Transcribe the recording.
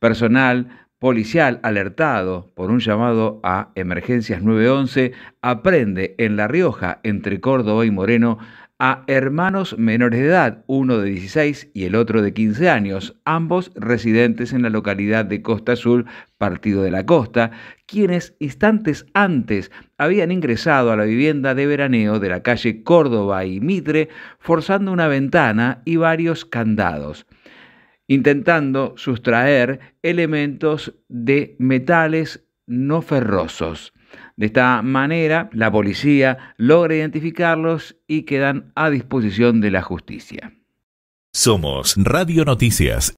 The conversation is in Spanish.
Personal policial alertado por un llamado a emergencias 911 aprende en La Rioja, entre Córdoba y Moreno, a hermanos menores de edad, uno de 16 y el otro de 15 años, ambos residentes en la localidad de Costa Azul, Partido de la Costa, quienes instantes antes habían ingresado a la vivienda de veraneo de la calle Córdoba y Mitre, forzando una ventana y varios candados intentando sustraer elementos de metales no ferrosos. De esta manera, la policía logra identificarlos y quedan a disposición de la justicia. Somos Radio Noticias